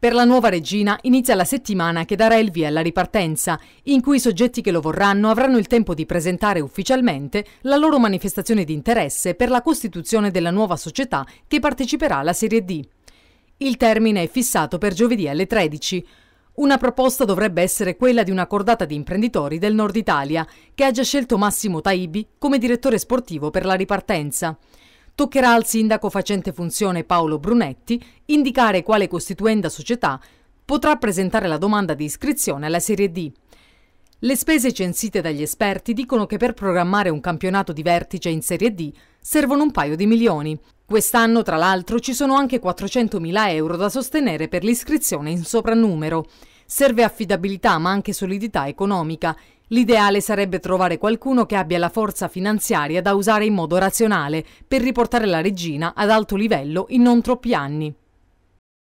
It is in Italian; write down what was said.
Per la nuova regina inizia la settimana che darà il via alla ripartenza, in cui i soggetti che lo vorranno avranno il tempo di presentare ufficialmente la loro manifestazione di interesse per la costituzione della nuova società che parteciperà alla Serie D. Il termine è fissato per giovedì alle 13. Una proposta dovrebbe essere quella di una cordata di imprenditori del Nord Italia, che ha già scelto Massimo Taibi come direttore sportivo per la ripartenza toccherà al sindaco facente funzione Paolo Brunetti indicare quale costituenda società potrà presentare la domanda di iscrizione alla Serie D. Le spese censite dagli esperti dicono che per programmare un campionato di vertice in Serie D servono un paio di milioni. Quest'anno, tra l'altro, ci sono anche 400.000 euro da sostenere per l'iscrizione in soprannumero. Serve affidabilità ma anche solidità economica. L'ideale sarebbe trovare qualcuno che abbia la forza finanziaria da usare in modo razionale per riportare la regina ad alto livello in non troppi anni.